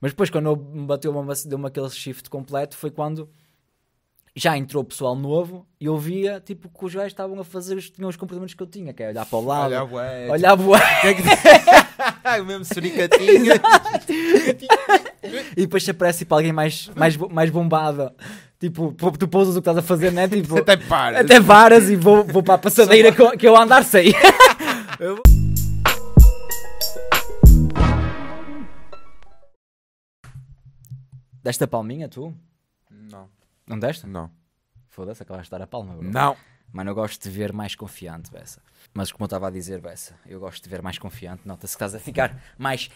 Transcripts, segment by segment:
Mas depois, quando me bateu uma deu-me aquele shift completo, foi quando já entrou pessoal novo e eu via tipo, que os gajos estavam a fazer os, tinham os comportamentos que eu tinha, que é olhar para o lado, olhar bué, tipo, olhar tipo, bué. É o mesmo suricatinho. e depois se aparece tipo, alguém mais, mais, mais bombado. Tipo, tu pousas o que estás a fazer, né? Tipo, até paras. Até paras e vou, vou para a passadeira que eu, andar sei. eu vou... Desta palminha, tu? Não. Não deste? Não. Foda-se, acabaste de dar a palma, bro. Não. Mano, eu gosto de ver mais confiante, Bessa. Mas como eu estava a dizer, Bessa, eu gosto de ver mais confiante. Nota-se que estás a ficar mais.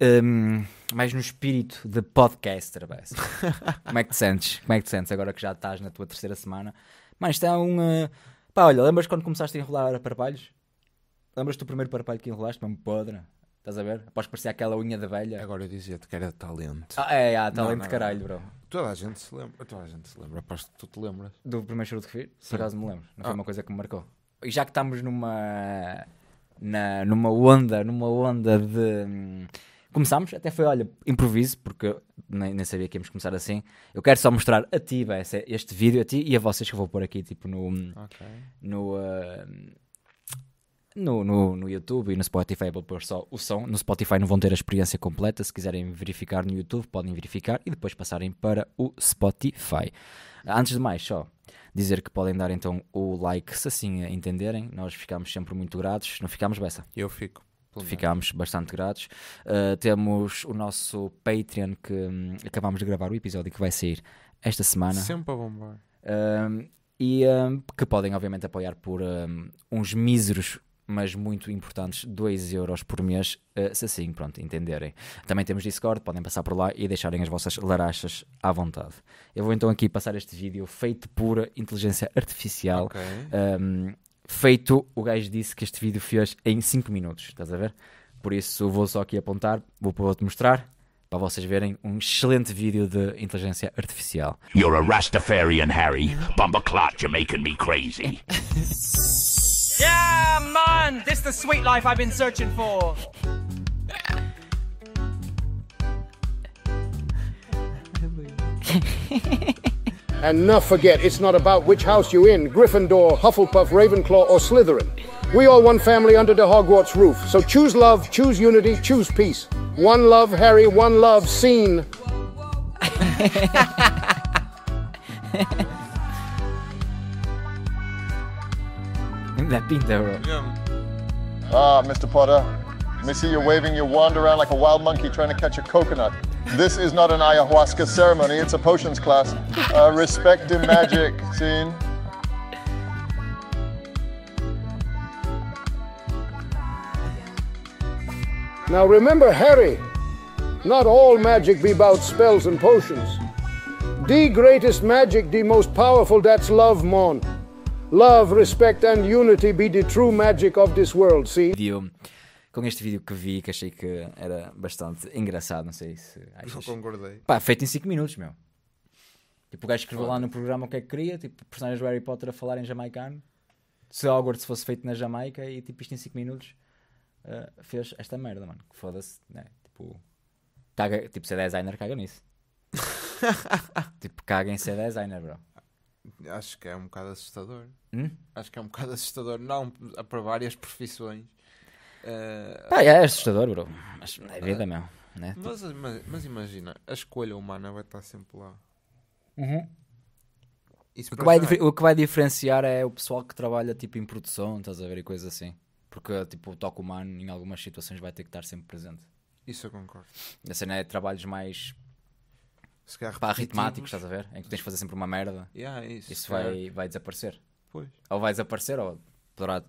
Um, mais no espírito de podcaster, Bessa. como é que te sentes? Como é que te sentes agora que já estás na tua terceira semana? mas isto é um. Uh... Pá, olha, lembras quando começaste a enrolar parpalhos? Lembras-te do primeiro parpalho que enrolaste, mesmo podre? Estás a ver? Após parecer aquela unha da velha. Agora eu dizia-te que era talento. Ah, é, é talento de caralho, bro. Toda a gente se lembra, toda a gente se lembra, aposto que tu te lembras. Do primeiro show que fiz? Por acaso me lembro, não foi ah. uma coisa que me marcou. E já que estamos numa. Na, numa onda, numa onda de. Hum, Começámos, até foi, olha, improviso, porque nem, nem sabia que íamos começar assim. Eu quero só mostrar a ti, bem, este vídeo, a ti e a vocês que eu vou pôr aqui, tipo, no. Hum, okay. No. Uh, no, no, no YouTube e no Spotify vou pôr só o som. No Spotify não vão ter a experiência completa. Se quiserem verificar no YouTube, podem verificar e depois passarem para o Spotify. Antes de mais, só dizer que podem dar então o like se assim entenderem. Nós ficamos sempre muito gratos. Não ficamos, Bessa? Eu fico. Ficámos bastante gratos. Uh, temos o nosso Patreon que hum, acabámos de gravar o episódio que vai sair esta semana. Sempre a bombar. Uh, e hum, que podem, obviamente, apoiar por hum, uns míseros mas muito importantes, 2 euros por mês, eh, se assim, pronto, entenderem. Também temos Discord, podem passar por lá e deixarem as vossas larachas à vontade. Eu vou então aqui passar este vídeo feito por inteligência artificial. Okay. Um, feito, o gajo disse que este vídeo fez em 5 minutos, estás a ver? Por isso vou só aqui apontar, vou para outro mostrar, para vocês verem um excelente vídeo de inteligência artificial. You're a Rastafarian, Harry. Bomba clot, you're making me crazy. Yeah, man! This the sweet life I've been searching for! and not forget, it's not about which house you're in Gryffindor, Hufflepuff, Ravenclaw, or Slytherin. We are one family under the Hogwarts roof. So choose love, choose unity, choose peace. One love, Harry, one love, scene. that been there. Bro. Ah, Mr. Potter. Missy, you're waving your wand around like a wild monkey trying to catch a coconut. This is not an ayahuasca ceremony, it's a potions class. Uh, respect the magic scene. Now remember, Harry, not all magic be bout spells and potions. The greatest magic, the most powerful, that's love, mon. Love, respect and unity be the true magic of this world, see? Com este vídeo que vi, que achei que era bastante engraçado, não sei se. Achas. Não concordei. Pá, feito em 5 minutos, meu. Tipo, o gajo escreveu lá no programa o que é que queria, tipo, personagens do Harry Potter a falar em jamaicano. Se Hogwarts fosse feito na Jamaica e tipo, isto em 5 minutos uh, fez esta merda, mano. Que foda-se, né? Tipo, caga, tipo, se é designer, caga nisso. tipo, caga em ser designer, bro. Acho que é um bocado assustador. Hum? Acho que é um bocado assustador, não para várias profissões. Uh, Pá, é assustador, bro. Mas é eh, vida, uh, Né? Mas, mas, mas, imagina, a escolha humana vai estar sempre lá. Uhum. O que, vai, o, que vai, diferenciar é o pessoal que trabalha tipo em produção, estás a ver, e coisas assim. Porque tipo, o toque humano em algumas situações vai ter que estar sempre presente. Isso eu concordo. A é trabalhos mais se calhar pá, ritmáticos, estás a ver? Em que tens de fazer sempre uma merda. Yeah, é isso, isso vai, vai desaparecer. Pois. Ou vai desaparecer ou poderá.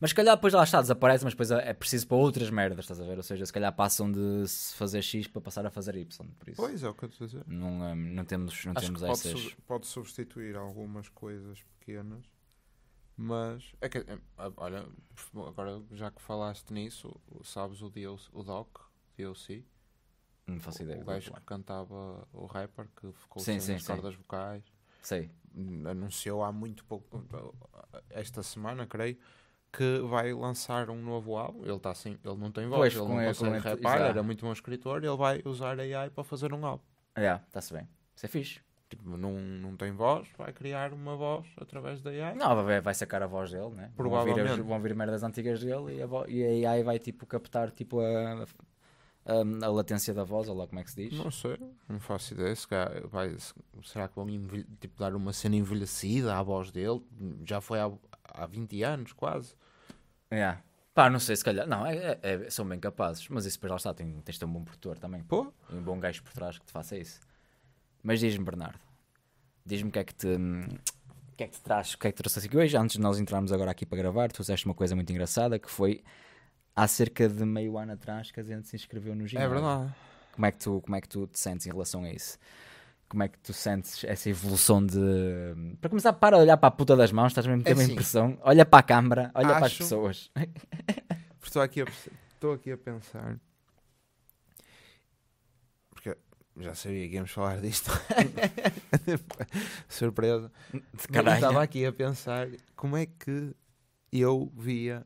Mas se calhar depois lá está, desaparece, mas depois é, é preciso para outras merdas, estás a ver? Ou seja, se calhar passam de fazer X para passar a fazer Y. Por isso. Pois é o que eu estou a dizer. Não, eh, não temos, não Acho temos pode, essas... sub, pode substituir algumas coisas pequenas, mas. É que, é, olha, agora já que falaste nisso, sabes o, DLC, o DOC, DLC? Não faço ideia. O é gajo que cantava o rapper que ficou sim, sem sim, as cordas sim. vocais. Sei. Anunciou há muito pouco, esta semana, creio, que vai lançar um novo álbum. Ele, tá assim, ele não tem voz, pois, ele não é, consegue rapar, era muito bom escritor. Ele vai usar a AI para fazer um álbum. Yeah, está-se bem. Isso é fixe. Tipo, não, não tem voz, vai criar uma voz através da AI. Não, vai, vai sacar a voz dele, né? Provavelmente. Vão vir, vão vir merdas antigas dele e a, e a AI vai tipo captar tipo a, a latência da voz, ou lá como é que se diz? Não sei, não faço ideia. Se vai, será que vão tipo, dar uma cena envelhecida à voz dele? Já foi há, há 20 anos, quase. É. Yeah. Pá, não sei, se calhar. Não, é, é, é são bem capazes. Mas isso, depois lá está, tem, tens de ter um bom produtor também. Pô? Um bom gajo por trás que te faça isso. Mas diz-me, Bernardo, diz-me o que é que te. Hum, o que é que te traz? O que é que trouxe aqui hoje? Antes de nós entrarmos agora aqui para gravar, tu fizeste uma coisa muito engraçada que foi há cerca de meio ano atrás que a gente se inscreveu no é ginásio. É verdade. Como é que tu, como é que tu te sentes em relação a isso? Como é que tu sentes essa evolução de. Para começar, para olhar para a puta das mãos, estás mesmo a ter é uma assim. impressão. Olha para a câmara, olha Acho... para as pessoas. Estou aqui, Estou aqui a pensar. Porque já sabia que íamos falar disto. Surpresa. Caralho. Estava aqui a pensar como é que eu via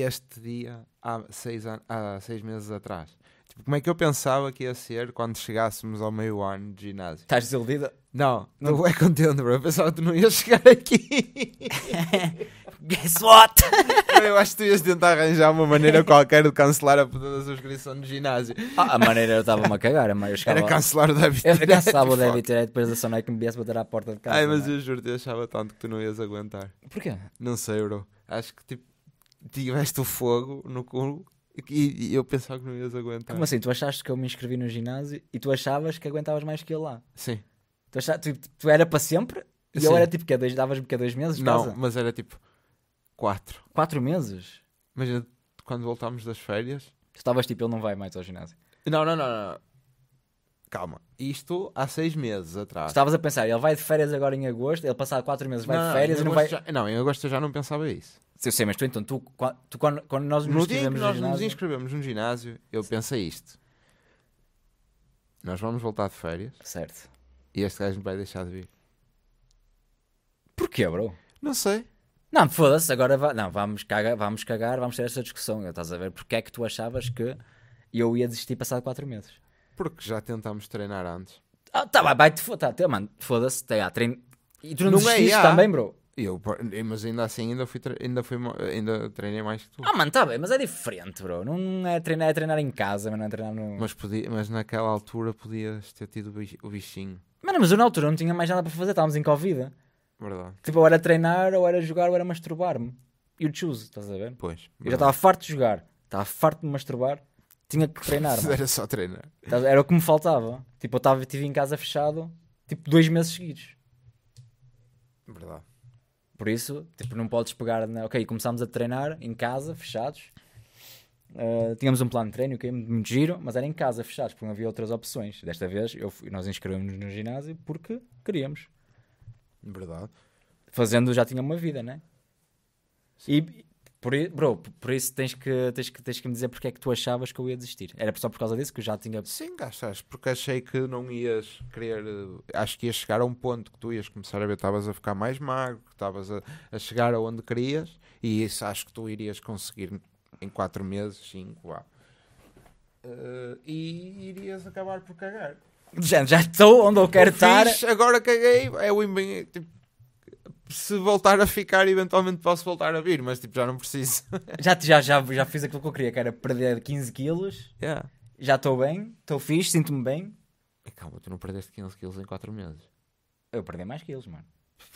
este dia há seis, an- há seis meses atrás? Tipo, como é que eu pensava que ia ser quando chegássemos ao meio ano de ginásio? Estás desiludida? Não, não é contente, bro. Eu pensava que tu não ias chegar aqui. Guess what? eu acho que tu ias tentar arranjar uma maneira qualquer de cancelar a puta da subscrição do ginásio. Ah, a maneira eu estava-me a cagar. mas eu chegava... Era cancelar o David Eu cancelava o David depois da Sonic que me viesse bater à porta de casa. Ai, mas é? eu juro, eu achava tanto que tu não ias aguentar. Porquê? Não sei, bro. Acho que tipo, tiveste o fogo no cu e, e eu pensava que não ias aguentar. Como assim? Tu achaste que eu me inscrevi no ginásio e tu achavas que aguentavas mais que ele lá? Sim. Tu, achaste, tu, tu era para sempre e Sim. eu era tipo que dois, davas-me que dois meses? Não, casa? mas era tipo quatro. Quatro meses? Mas quando voltámos das férias. Tu estavas tipo, ele não vai mais ao ginásio. Não, não, não, não calma, isto há seis meses atrás. Estavas a pensar, ele vai de férias agora em agosto, ele passado quatro meses vai de férias e não vai. Já, não, em agosto eu já não pensava isso. Eu sei, mas tu então, tu, tu quando, quando nós nos, no dia que nós nos inscrevemos no ginásio, eu Sim. pensei isto: nós vamos voltar de férias. Certo. E este gajo me vai deixar de vir. Porquê, bro? Não sei. Não, foda-se, agora va... não, vamos, caga, vamos cagar, vamos ter esta discussão. Estás a ver? Porque é que tu achavas que eu ia desistir passado 4 meses? porque já tentámos treinar antes. Ah, tá bem, vai-te foda, tá, mano, foda-se, tá, treino. E tu não, não é, também, bro? Eu, mas ainda assim, ainda, fui ainda, fui, ainda treinei mais que tu. Ah, mano, tá bem, mas é diferente, bro. Não é treinar, é treinar em casa, mas não é treinar no. Mas, podia, mas naquela altura podias ter tido o bichinho. Mano, mas eu na altura não tinha mais nada para fazer, estávamos em Covid. Verdade. Tipo, ou era treinar, ou era jogar, ou era masturbar-me. e Eu choose, estás a ver? Pois. Eu já estava farto de jogar, estava farto de masturbar tinha que treinar. Era só treinar. Era o que me faltava. Tipo, eu estava tive em casa fechado, tipo, dois meses seguidos. Verdade. Por isso, tipo, não podes pegar. Na... Ok, começámos a treinar em casa, fechados. Uh, tínhamos um plano de treino, okay, muito giro, mas era em casa, fechados, porque não havia outras opções. Desta vez, eu, nós inscrevemos-nos no ginásio porque queríamos. Verdade. Fazendo, já tinha uma vida, né? Sim. E, por, bro, por isso tens que, tens, que, tens que me dizer porque é que tu achavas que eu ia desistir. Era só por causa disso que eu já tinha. Sim, gastas porque achei que não ias querer. Acho que ias chegar a um ponto que tu ias começar a ver, estavas a ficar mais magro, que estavas a, a chegar aonde querias, e isso acho que tu irias conseguir em 4 meses, 5, Uh, eh, e irias acabar por cagar. Já, já estou onde eu quero estar. agora caguei, é o tipo, se voltar a ficar, eventualmente posso voltar a vir, mas tipo, já não preciso. já, já, já, já fiz aquilo que eu queria, que era perder 15 quilos. Yeah. Já estou bem, estou fixe, sinto-me bem. E calma, tu não perdeste 15 quilos em 4 meses. Eu perdi mais quilos, mano.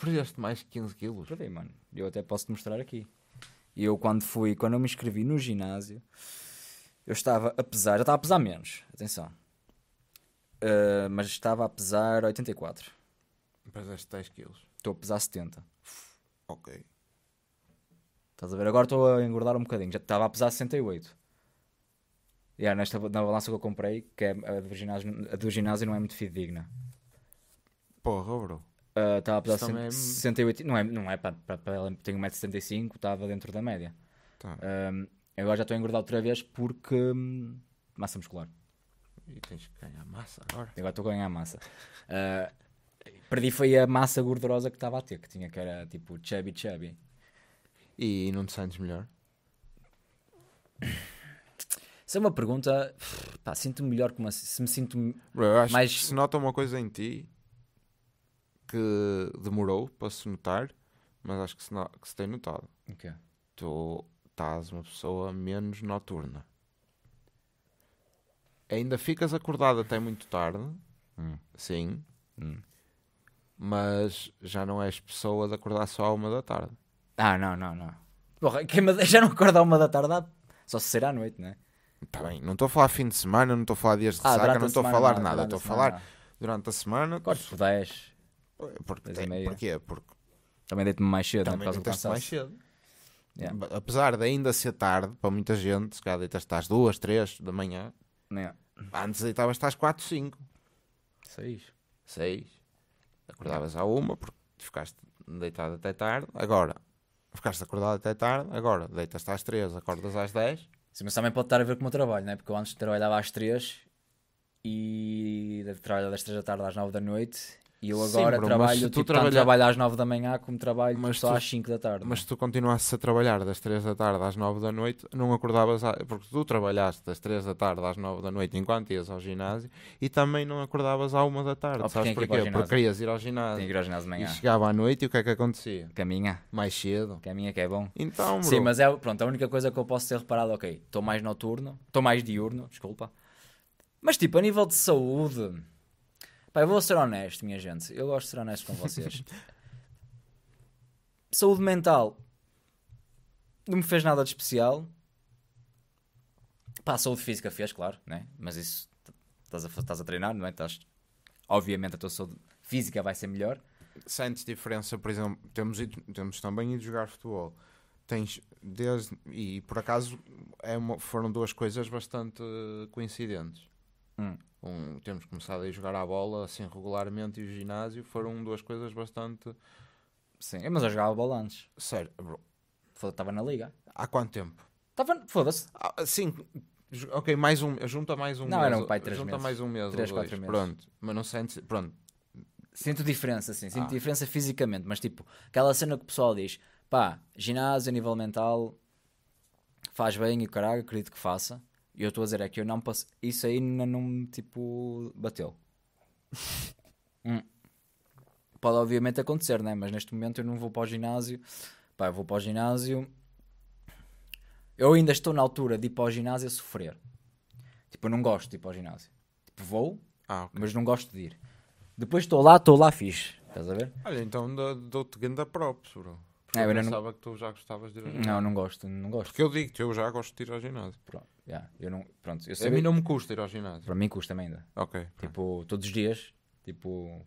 Perdeste mais 15 quilos? Perdi, mano. Eu até posso te mostrar aqui. eu quando fui, quando eu me inscrevi no ginásio, eu estava a pesar, já estava a pesar menos, atenção. Uh, mas estava a pesar 84. Pesaste 10 quilos. Estou a pesar 70. Ok. Estás a ver? Agora estou a engordar um bocadinho. Já estava a pesar 68. Yeah, nesta, na balança que eu comprei, que é a do ginásio, a do ginásio não é muito fidedigna. Porra, bro. Uh, Estava a pesar cento, é... 68. Não é, não é para, ela. tenho 1,75m, estava dentro da média. Tá. Ah, agora já estou a engordar outra vez porque. Hum, massa muscular. E tens que ganhar massa agora. Agora estou a ganhar massa. Uh, perdi foi a massa gordurosa que estava a ter, que tinha que era tipo chubby chubby. E não te sentes melhor? Isso é uma pergunta. Pá, sinto-me melhor como assim. Se me sinto. Eu acho mais... que se nota uma coisa em ti que demorou para se notar, mas acho que se, no... que se tem notado. O okay. Tu estás uma pessoa menos noturna. Ainda ficas acordado até muito tarde. Hum. Sim. Hum mas já não és pessoa de acordar só à uma da tarde. Ah, não, não, não. Porra, é quem já não acorda à uma da tarde, só se ser à noite, não é? Está bem, não estou a falar fim de semana, não estou a falar dias de ah, saca, não estou a falar não, nada, estou a falar não. durante a semana. Acordes por 10. porquê? Porque também deito-me mais cedo, né, também né, por mais cedo. Yeah. Apesar de ainda ser tarde para muita gente, se calhar deitas-te às 2, 3 da manhã, yeah. antes deitavas-te às 4, 5, 6. 6. Acordavas à uma porque ficaste deitado até tarde. Agora, ficaste acordado até tarde. Agora, deitas-te às três, acordas às dez. Sim, mas também pode estar a ver com o meu trabalho, é Porque eu antes trabalhava às três e trabalhava das três da tarde às nove da noite e eu agora Sim, bro, trabalho, tipo, tu trabalha... trabalho às 9 da manhã como trabalho tipo, mas só tu... às 5 da tarde. Mas se tu continuasses a trabalhar das 3 da tarde às 9 da noite, não acordavas, porque tu trabalhaste das 3 da tarde às 9 da noite enquanto ias ao ginásio e também não acordavas à 1 da tarde. Oh, sabes porquê? Que porque querias ir ao ginásio. Tinha que ir ao ginásio de manhã. E chegava à noite e o que é que acontecia? Caminha. Mais cedo. Caminha que é bom. Então, bro. Sim, mas é, pronto, a única coisa que eu posso ter reparado, ok, estou mais noturno, estou mais diurno, desculpa. Mas tipo, a nível de saúde Pá, eu vou ser honesto, minha gente. Eu gosto de ser honesto com vocês. Saúde mental. Não me fez nada de especial. Pá, a saúde física fez, claro, né? Mas isso... Estás a, a treinar, não é? Obviamente a tua saúde física vai ser melhor. Sentes diferença, por exemplo, temos, ido, temos também ido jogar futebol. Tens desde, e por acaso é uma, foram duas coisas bastante eh, coincidentes. Hum. Um, temos começado a jogar a bola assim regularmente e o ginásio foram duas coisas bastante. Sim, mas eu jogava bola antes. Sério, bro. Estava na liga. Há quanto tempo? Estava. Foda-se. Ah, sim, ok, mais um. Junta mais um Não, mês. era um pai três junta meses. mais um mês. Três, quatro meses. Pronto, mas não sente. Pronto. Sinto diferença, sim. Sinto ah. diferença fisicamente, mas tipo, aquela cena que o pessoal diz: pá, ginásio a nível mental faz bem e o caralho, acredito que faça. E eu estou a dizer é que eu não posso Isso aí não, me tipo. bateu. hum. Pode obviamente acontecer, né? Mas neste momento eu não vou para o ginásio. Pá, eu vou para o ginásio. Eu ainda estou na altura de ir para o ginásio a sofrer. Tipo, eu não gosto de ir para o ginásio. Tipo, vou, ah, okay. mas não gosto de ir. Depois estou lá, estou lá fixe. Estás a ver? Olha, então dou-te da props, bro. Porque é, eu, eu pensava não... que tu já gostavas de ir ao ginásio. Não, não gosto, não gosto. Porque eu digo-te, eu já gosto de ir ao ginásio. Pronto, yeah, eu não, pronto eu sabia... A mim não me custa ir ao ginásio. Para mim custa-me ainda. Ok. Tipo, todos os dias, tipo,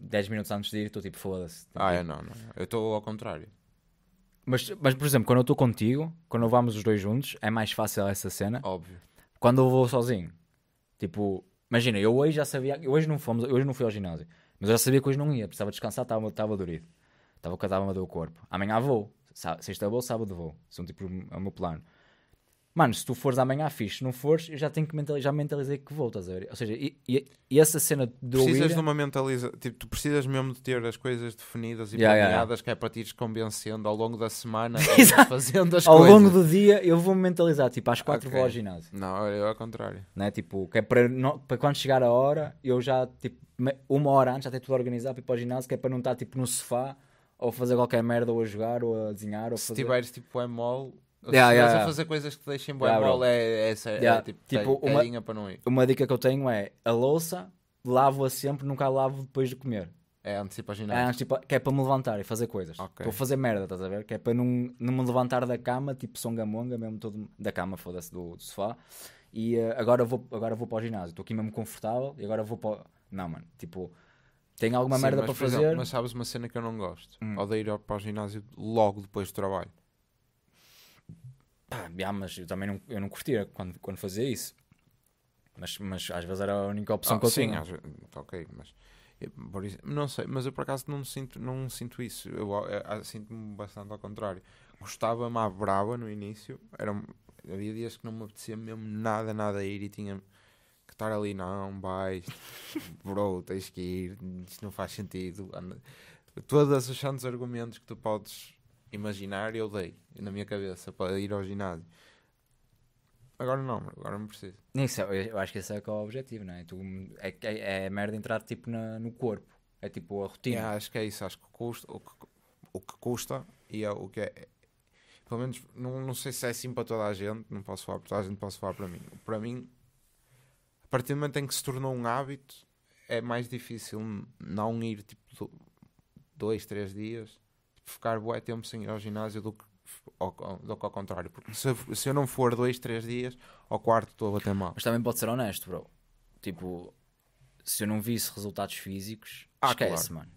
10 minutos antes de ir, estou tipo, foda-se. Tipo, ah, é, não, não. Eu estou ao contrário. Mas, mas, por exemplo, quando eu estou contigo, quando vamos os dois juntos, é mais fácil essa cena. Óbvio. Quando eu vou sozinho, tipo, imagina, eu hoje já sabia, eu hoje não, fomos, eu hoje não fui ao ginásio, mas eu já sabia que hoje não ia, precisava descansar, estava dorido. Estava com a tábua do corpo. Amanhã vou. Sexta vou, sábado vou. São tipo é o meu plano. Mano, se tu fores amanhã, fixe. Se não fores, eu já tenho que mentalizar, já mentalizei que vou, estás a ver? Ou seja, e, e, e essa cena do. Precisas de uma mentalização. Tipo, tu precisas mesmo de ter as coisas definidas e yeah, planeadas, yeah, yeah. que é para te ires convencendo ao longo da semana, fazendo as ao coisas. Ao longo do dia, eu vou me mentalizar. Tipo, às quatro okay. vou ao ginásio. Não, eu ao contrário. Não é? Tipo, que é para, não, para quando chegar a hora, eu já, tipo, uma hora antes, já tenho tudo organizado para ir para o ginásio, que é para não estar, tipo, no sofá ou a fazer qualquer merda, ou a jogar, ou a desenhar. Ou se fazer... tiveres tipo MOL, yeah, se yeah, a fazer coisas que deixem bom yeah, MOL, é, é, é, yeah. é tipo, tipo uma, para não ir. Uma dica que eu tenho é a louça, lavo-a sempre, nunca a lavo depois de comer. É antecipa a ginástica. ginásio. É tipo, tipo, que é para me levantar e fazer coisas. Okay. Vou fazer merda, estás a ver? Que é para não, não me levantar da cama, tipo songamonga, mesmo todo da cama, foda-se, do, do, sofá. E uh, agora, vou, agora vou para o ginásio. Estou aqui mesmo confortável e agora vou para. Não, mano, tipo, tenho alguma Sim, merda para fazer. mas sabes uma cena que eu não gosto? Hum. Odeio ir para o ginásio logo depois do trabalho. Pá, ah, mas eu também não, eu não curtia quando, quando fazia isso. Mas, mas às vezes era a única opção ah, que eu sim, tinha. Sim, tá ok, mas eu, isso, não sei, mas eu por acaso não sinto, não sinto isso. Eu, eu, eu sinto-me bastante ao contrário. Gostava-me à brava no início. Era, havia dias que não me apetecia mesmo nada, nada a ir e tinha que estar ali, não, vais, bro, tens que ir, isso não faz sentido. Todos os santos argumentos que tu podes imaginar, eu dei na minha cabeça para ir ao ginásio. Agora não, agora não preciso. Isso, é, eu acho que esse é, que é o objetivo, não é? Tu, é, é, é merda entrar tipo na, no corpo, é tipo a rotina. É, acho que é isso, acho que custa, o que, o que custa e é, o que é. Pelo menos, não, não sei se é assim para toda a gente, não posso falar para toda a gente, posso falar para mim. Para mim, partir do momento em que se tornou um hábito, é mais difícil não ir tipo dois, três dias, tipo, ficar bué tempo sem ir ao ginásio do que ao, do que ao contrário. Porque se, se, eu não for dois, três dias, ao quarto estou a bater mal. Mas também pode ser honesto, bro. Tipo, se eu não visse resultados físicos, ah, esquece, claro. mano.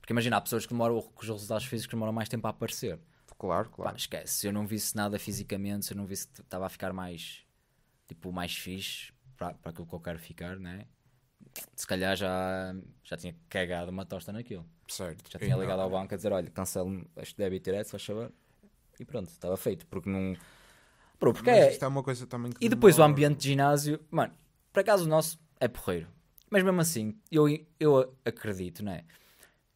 Porque imagina, há pessoas que demoram, os resultados físicos demoram mais tempo a aparecer. Claro, claro. Pá, esquece. Se eu não visse nada fisicamente, se eu não visse que estava a ficar mais, tipo, mais fixe, para, para aquilo que eu quero ficar, né? se calhar já, já tinha cagado uma tosta naquilo. Certo. Já tinha e ligado não, ao então. banco a dizer: olha, cancelo-me este débito direto, faz favor. E pronto, estava feito, porque não. Pronto, porque Mas é- isto é... é uma coisa também que E depois demora. o ambiente de ginásio, mano, por acaso o nosso é porreiro. Mas mesmo assim, eu, eu acredito, não é?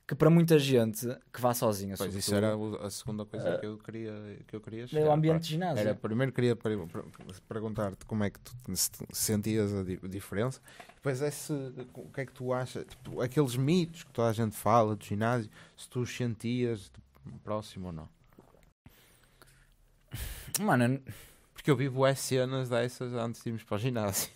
que para muita gente que vá sozinha. Pois isso era a segunda coisa uh, que eu queria que eu queria chegar, o ambiente pá. de ginásio. Era primeiro queria perguntar-te como é que tu sentias a di diferença. Depois é se o que é que tu achas, tipo, aqueles mitos que toda a gente fala do ginásio, se tu os sentias próximo ou não. Mano, porque eu vivo boas é cenas dessas antes de irmos para o ginásio.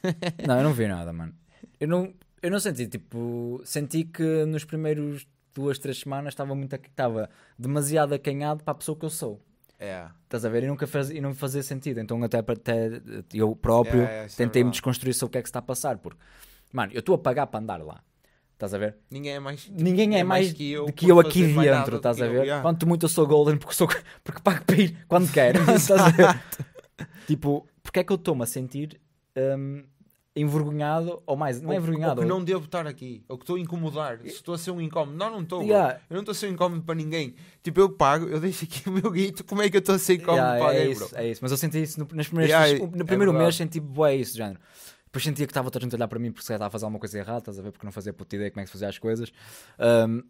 não, eu não vi nada, mano. Eu não, eu não senti, tipo, senti que nos primeiros duas, três semanas estava muito estava demasiado acanhado para a pessoa que eu sou. É. Estás a ver? E, nunca faz, e não fazia sentido. Então, até, até eu próprio é, é, é tentei me desconstruir sobre o que é que se está a passar. Porque, mano, eu estou a pagar para andar lá. Estás a ver? Ninguém é mais, Ninguém é, é mais, mais que eu, que eu aqui dentro. Estás a ver? Eu, yeah. Quanto muito eu sou golden porque, sou, porque pago para ir quando quero. estás a ver? tipo, porque é que eu estou-me a sentir. Um, envergonhado ou mais, não é envergonhado. Ou que não devo estar aqui, é ou que estou a incomodar, se estou a ser um incómodo. Não, não estou. Yeah. Eu não estou a ser um incómodo para ninguém. Tipo, eu pago, eu deixo aqui o meu guito, como é que eu estou a ser incómodo yeah, para é alguém, isso, bro? É isso, mas eu senti isso no, nas primeiras, yeah, no, é no primeiro é mês, senti é isso, género. Depois sentia que estava toda a gente a olhar para mim porque se calhar estava a fazer alguma coisa errada, estás a ver? Porque não fazia puta ideia como é que se fazia as coisas. Um,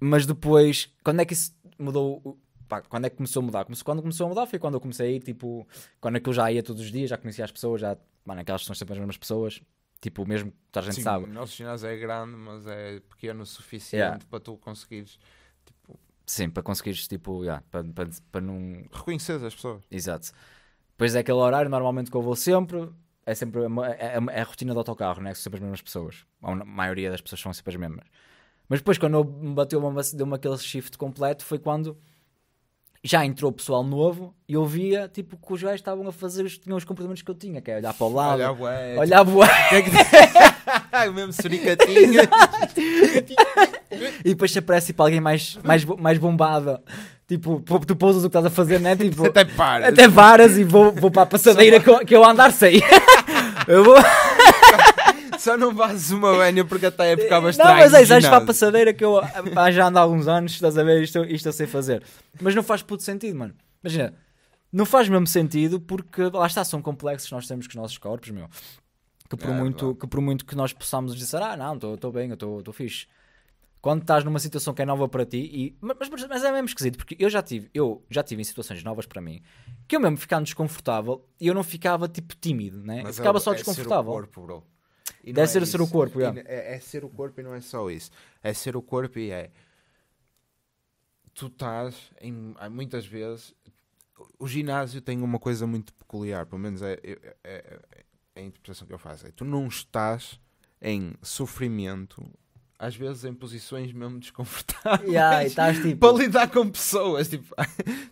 mas depois, quando é que isso mudou pá, quando é que começou a mudar? Começou, quando começou a mudar foi quando eu comecei a ir, tipo, quando é que eu já ia todos os dias, já conhecia as pessoas, já, mano, aquelas são sempre as mesmas pessoas. Tipo, mesmo que a gente Sim, sabe. O nosso ginásio é grande, mas é pequeno o suficiente yeah. para tu conseguires. Tipo... Sim, para conseguires, tipo, yeah, para, para, para não. Reconhecer as pessoas. Exato. Depois é aquele horário, normalmente que eu vou sempre, é sempre é, é, é, é a rotina do autocarro, né? São sempre as mesmas pessoas. A maioria das pessoas são sempre as mesmas. Mas depois, quando eu me bateu, deu-me aquele shift completo, foi quando já entrou pessoal novo e eu via tipo que os gajos estavam a fazer os, tinham os comportamentos que eu tinha, que é olhar para o lado, olhar bué, tipo, olhar tipo, bué. É o mesmo suricatinho. e depois se aparece para tipo, alguém mais, mais, mais bombado. Tipo, tu pousas o que estás a fazer, né? Tipo, até paras. Até paras e vou, vou para a passadeira que eu, que eu andar sei. eu vou. Só não fazes uma vénia porque a época ficava Não, mas é exato para a passadeira que eu já ando há alguns anos, estás a ver? Isto, isto eu sei fazer. Mas não faz puto sentido, mano. Imagina, não faz mesmo sentido porque lá está, são complexos que nós temos com os nossos corpos, meu. Que por, é, muito, que por muito que nós possamos dizer, ah, não, estou bem, eu estou fixe. Quando estás numa situação que é nova para ti, e, mas, mas, mas é mesmo esquisito, porque eu já tive, eu já tive em situações novas para mim que eu mesmo ficava desconfortável e eu não ficava tipo tímido, né? Mas eu ficava é, só é desconfortável. Ser o corpo, bro. E Deve é ser isso. o ser o corpo, já. É, é ser o corpo e não é só isso. É ser o corpo e é. Tu estás, em, muitas vezes. O ginásio tem uma coisa muito peculiar, pelo menos é, é, é, é, é a interpretação que eu faço. É, tu não estás em sofrimento às vezes em posições mesmo desconfortáveis yeah, estás, tipo... para lidar com pessoas. Tipo,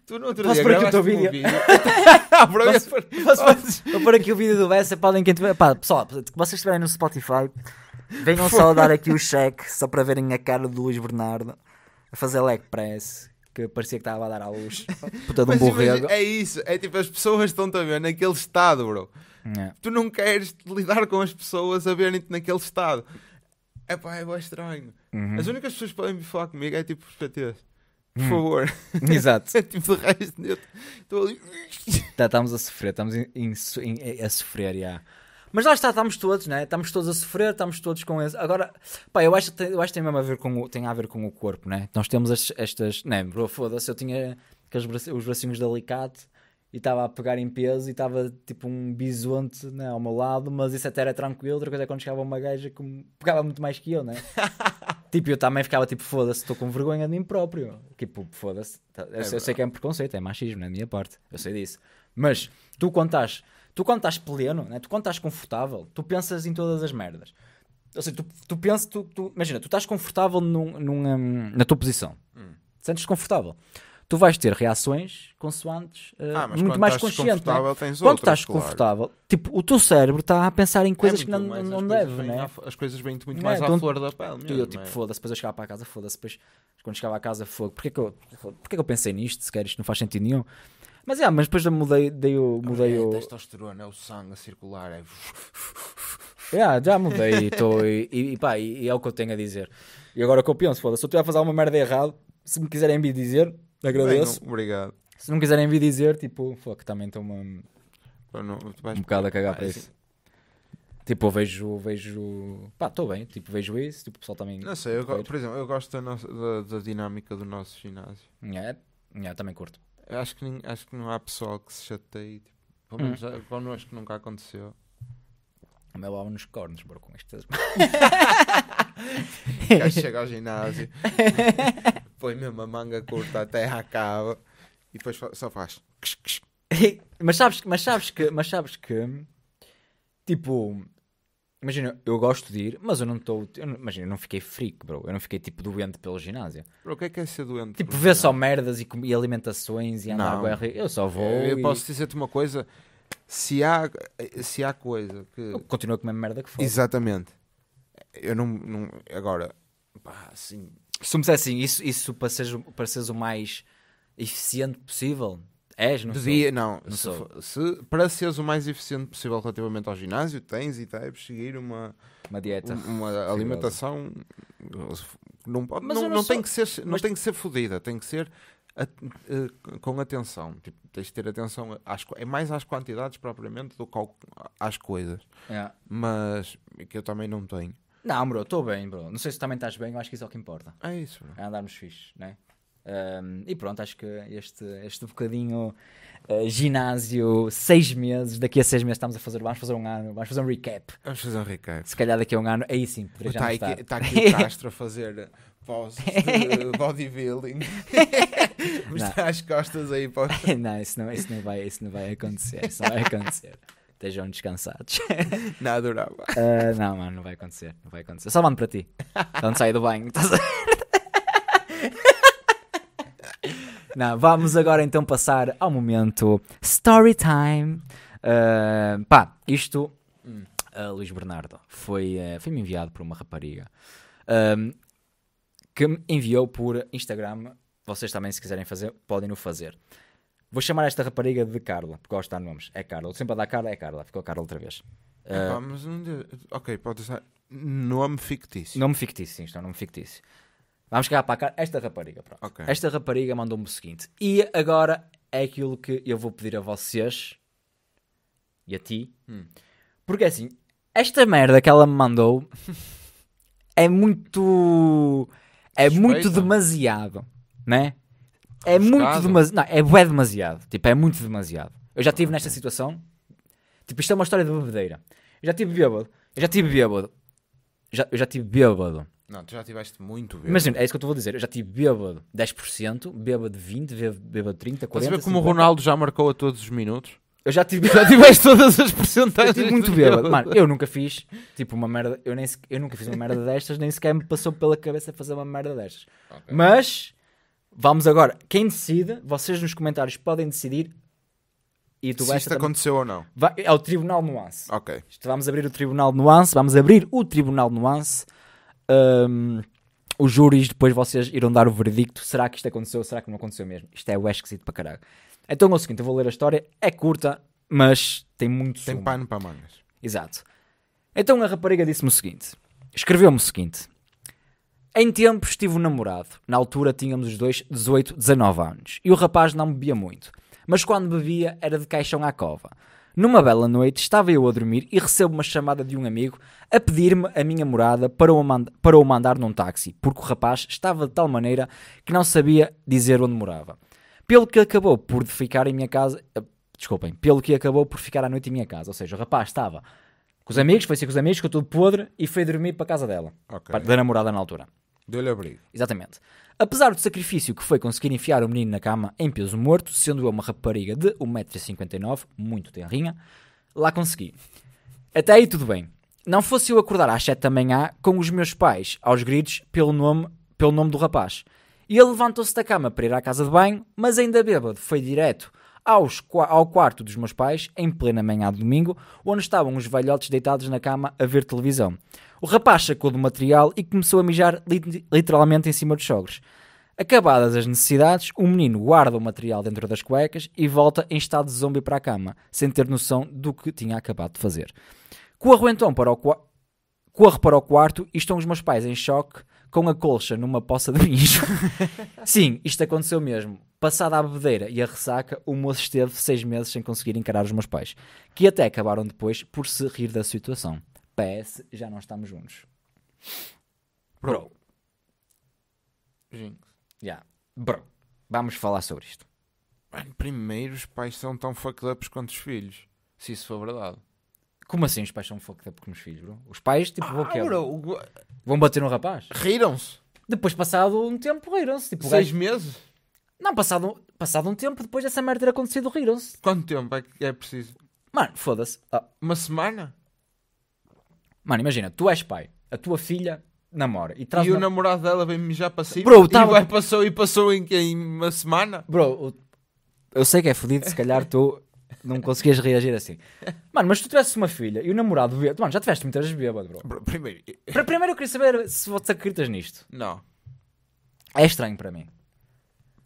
tu no outro posso dia por aqui o teu vídeo. Um vídeo. posso, posso, posso, pôr aqui o vídeo do Bessa, para quem tiver. Pá, pessoal, se vocês estiverem no Spotify, venham só dar aqui o cheque só para verem a cara do Luís Bernardo a fazer leg press que parecia que estava a dar à luz. Puta de um borrego. É isso, é tipo, as pessoas estão-te a ver naquele estado, bro. Yeah. Tu não queres lidar com as pessoas a verem-te naquele estado é pá, é bem estranho. Uhum. As únicas pessoas que podem falar comigo é tipo os PTs. Por hum. favor. Exato. É tipo, de resto, eu estou ali. tá, estamos a sofrer, estamos in, in, in, a sofrer, já. Yeah. Mas lá está, estamos todos, né? Estamos todos a sofrer, estamos todos com esse. Agora, pá, eu acho, eu acho que tem mesmo a ver com o, tem a ver com o corpo, né? Nós temos estes, estas. Né, foda-se, eu tinha aqueles, os bracinhos de alicate e estava a pegar em peso e estava tipo um bisonte né, ao meu lado, mas isso até era tranquilo. Outra coisa é quando chegava uma gaja que pegava muito mais que eu, né? tipo, eu também ficava tipo, foda-se, estou com vergonha de mim próprio. Tipo, foda-se. Tá, eu, é eu sei que é um preconceito, é machismo na minha parte, eu sei disso. Mas tu quando estás, tu quando estás pleno, né, tu quando estás confortável, tu pensas em todas as merdas. Ou seja, tu, tu pensas, tu, tu, imagina, tu estás confortável num, num, hum, na tua posição. Hum. Sentes-te confortável tu vais ter reações consoantes uh, ah, muito mais conscientes. Quando estás Né? Tens quando outras, estás claro. confortável, tipo, o teu cérebro está a pensar em é coisas é que não, mais, não deve, né? À, as coisas vêm te muito mais é? à então, flor da pele. Mesmo, eu, tipo, é? foda-se, depois eu chegava para casa, foda-se, depois quando chegava à casa, fogo, porque é que eu, porque é que eu pensei nisto? Se quer, isto não faz sentido nenhum. Mas é, mas depois eu mudei, dei o, mudei o. testosterona, é o sangue a circular, é. Yeah, já mudei tô, e, e, pá, e, e, é o que eu tenho a dizer. E agora que eu penso, foda-se, se eu estiver a fazer alguma merda errada, se me quiserem me dizer, Agradeço. Bem, obrigado. Se não quiserem vir dizer, tipo, fuck, também estou um bocado a cagar ah, para isso. Tipo, eu vejo, vejo. Pá, estou bem, tipo, vejo isso, tipo, o pessoal também. Não sei, eu, por exemplo, eu gosto da, da, da dinâmica do nosso ginásio. é é também curto. Eu acho que, nem, acho que não há pessoal que se chateie, tipo, pelo menos hum. que nunca aconteceu. meu lá nos cornos, bro, com estas. O chega ao ginásio. põe mesmo a manga curta até à cava e depois só faz. mas, sabes, mas sabes que, mas sabes que, tipo, imagina, eu gosto de ir, mas eu não estou, imagina, eu não fiquei freak, bro. Eu não fiquei tipo doente pelo ginásio. Bro, o que é que é ser doente? Tipo, ver só merdas e, e alimentações e andar com guerra Eu só vou. Eu e... posso dizer-te uma coisa. Se há, se há coisa que. Continua com a mesma merda que for. Exatamente. Eu não. não agora, pá, assim, se me assim, isso, isso para, seres, para seres o mais eficiente possível, és, não Devia, sou. Não, não se sou. se, para seres o mais eficiente possível relativamente ao ginásio, tens e deves seguir uma, uma dieta, uma, alimentação. Não, pode, não, não, não tem que ser, não mas... tem que ser fodida, tem que ser a, eh, com atenção. Tipo, tens de ter atenção às, é mais às quantidades propriamente do que ao, às coisas. É. Mas que eu também não tenho. Não, bro, estou bem, bro. Não sei se também estás bem, eu acho que isso é o que importa. É isso, bro. É andarmos fixe, né? Um, e pronto, acho que este, este bocadinho uh, ginásio, seis meses, daqui a seis meses estamos a fazer, vamos fazer um ano, vamos fazer um recap. Vamos fazer um recap. Se calhar daqui a um ano, aí sim, poderia tá já Está aqui, tá aqui o Castro a fazer poses de bodybuilding. Mostrar as costas aí para... não, isso não, isso não, vai, isso não vai acontecer, isso não vai acontecer estejam descansados. não adorava. Uh, não, mano, não vai acontecer. Não vai acontecer. só mando para ti. Quando então sair do banho. Estás não, vamos agora então passar ao momento story time. Uh, pá, isto, uh, Luís Bernardo, foi, uh, foi-me enviado por uma rapariga que me enviou por Instagram. Vocês também, se quiserem fazer, podem o fazer. Vou chamar esta rapariga de Carla, porque gosto de dar nomes. É Carla. Sempre a dar Carla, é Carla. Ficou Carla outra vez. Epá, uh, mas não deu... Ok, pode ser. Nome fictício. Nome fictício, sim, está é nome fictício. Vamos chegar para cá. Esta rapariga, pronto. Okay. Esta rapariga mandou-me o seguinte. E agora é aquilo que eu vou pedir a vocês e a ti. Hum. Porque assim, esta merda que ela me mandou é muito. É Suspeita. muito demasiado, né? É muito demasiado. É demasiado. Tipo, é muito demasiado. Eu já estive nesta situação. Tipo, isto é uma história de bebedeira. Eu já tive bêbado. Eu já tive bêbado. Já, eu já tive bêbado. Não, tu já tiveste muito bêbado. Imagina, é isso que eu te vou dizer. Eu já tive bêbado 10%, bêbado 20%, bêbado 30%, 40%. Estás a ver como 50. o Ronaldo já marcou a todos os minutos? Eu já, tive, já tiveste todas as porcentagens. Eu tive muito bêbado. Mano, eu nunca fiz, tipo, uma merda. Eu, nem, eu nunca fiz uma merda destas, nem sequer me passou pela cabeça fazer uma merda destas. Okay. Mas Vamos agora. Quem decide, vocês nos comentários podem decidir. E tu Se isto também. aconteceu ou não. Vai, é o Tribunal Nuance. Ok. Isto, vamos abrir o Tribunal Nuance. Vamos abrir o Tribunal Nuance. Um, os júris, depois vocês irão dar o verdicto. Será que isto aconteceu? Será que não aconteceu mesmo? Isto é o esquisito para caralho. Então é o seguinte: eu vou ler a história. É curta, mas tem muito Tem pano para mangas. Exato. Então a rapariga disse-me o seguinte: escreveu-me o seguinte. Em tempos estive um namorado. Na altura tínhamos os dois 18, 19 anos. E o rapaz não bebia muito. Mas quando bebia era de caixão à cova. Numa bela noite estava eu a dormir e recebo uma chamada de um amigo a pedir-me a minha morada para o, para o mandar num táxi, porque o rapaz estava de tal maneira que não sabia dizer onde morava. Pelo que acabou por ficar em minha casa. Eh, desculpem, pelo que acabou por ficar à noite em minha casa. Ou seja, o rapaz estava com os amigos, foi ser com os amigos, ficou tudo podre e foi dormir para a casa dela. Okay. Da namorada na altura. Deu-lhe abrigo. Exatamente. Apesar do sacrifício que foi conseguir enfiar o menino na cama em peso morto, sendo eu uma rapariga de 1,59m, muito tenrinha, lá consegui. Até aí tudo bem. Não fosse eu acordar às 7 da manhã com os meus pais, aos gritos, pelo nome, pelo nome do rapaz. E ele levantou-se da cama para ir à casa de banho, mas ainda bêbado, foi direto aos, ao quarto dos meus pais, em plena manhã de domingo, onde estavam os velhotes deitados na cama a ver televisão. O rapaz sacou do material e começou a mijar literalmente em cima dos sogros. Acabadas as necessidades, o menino guarda o material dentro das cuecas e volta em estado de zombie para a cama, sem ter noção do que tinha acabado de fazer. Corro então para o, corro para o quarto e estão os meus pais em choque com a colcha numa poça de mijo. Sim, isto aconteceu mesmo. Passada a bebedeira e a ressaca, o moço esteve seis meses sem conseguir encarar os meus pais, que até acabaram depois por se rir da situação. PS, já não estamos juntos. Bro. Jinx. Yeah. Bro. Vamos falar sobre isto. Mano, primeiro os pais são tão fucked ups quanto os filhos. Se isso for verdade. Como assim os pais são fucked up como os filhos, bro? Os pais, tipo, ah, quê, é bro, vão bater no rapaz. Riram-se. Depois, passado um tempo, riram-se. Tipo, Seis gajo... meses? Não, passado, passado um tempo depois dessa merda ter acontecido, riram-se. Quanto tempo é que é preciso? Mano, foda-se. Ah, Uma semana? Mano, imagina, tu és pai, a tua filha namora e traz. E o namorado dela vem mijar para cima Bro, e tava- vai- passou e passou em, que- em uma semana? Bro, eu- eu sei que é fodido, se calhar tu não conseguias reagir assim. Mano, mas se tu tivesses uma filha e o namorado bêbado. Mano, já tiveste muitas vezes bêbado, bro. Bro, Primeiro, primeiro eu queria saber se você acreditas nisto. não. É estranho para mim.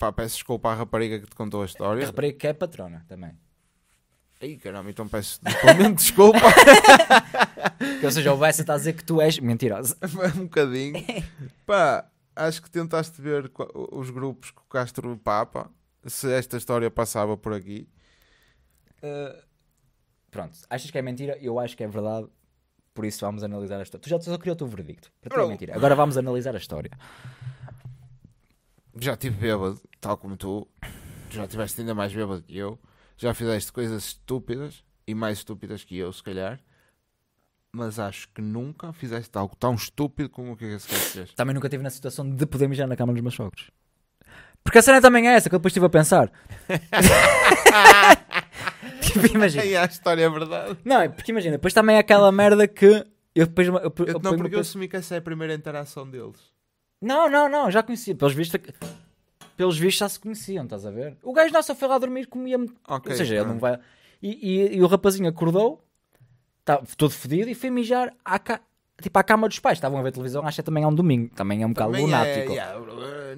Pá, peço desculpa à rapariga que te contou a história. A rapariga que é patrona também. Ai caramba, então peço desculpa. que, ou seja, o Bessa está a dizer que tu és mentirosa. um bocadinho. Pá, acho que tentaste ver os grupos com o Castro Papa, se esta história passava por aqui. Uh, pronto, achas que é mentira? Eu acho que é verdade. Por isso vamos analisar a história. Tu já só criou o teu verdicto. Para ti é mentira. Agora vamos analisar a história já estive bêbado, tal como tu, já estiveste ainda mais bêbado que eu, já fizeste coisas estúpidas e mais estúpidas que eu, se calhar, mas acho que nunca fizeste algo tão estúpido como o que é esse gajo fez. Também nunca estive na situação de poder mijar na cama dos meus sogros. Porque a cena também é essa que eu depois estive a pensar. tipo, imagina. E a história é verdade. Não, é porque imagina, depois também é aquela merda que eu depois. eu, eu não, porque eu assumi que essa é a primeira interação deles. Não, não, não, já conhecia. Pelos vistos, pelos vistos já se conheciam, estás a ver? O gajo não só foi lá dormir, comia-me. Okay, Ou seja, ele não vai. E, e, e o rapazinho acordou, tá, todo fedido, e foi mijar à, ca... tipo, à cama dos pais. Estavam a ver televisão, acho que também é um domingo, também é um bocado é, lunático. É,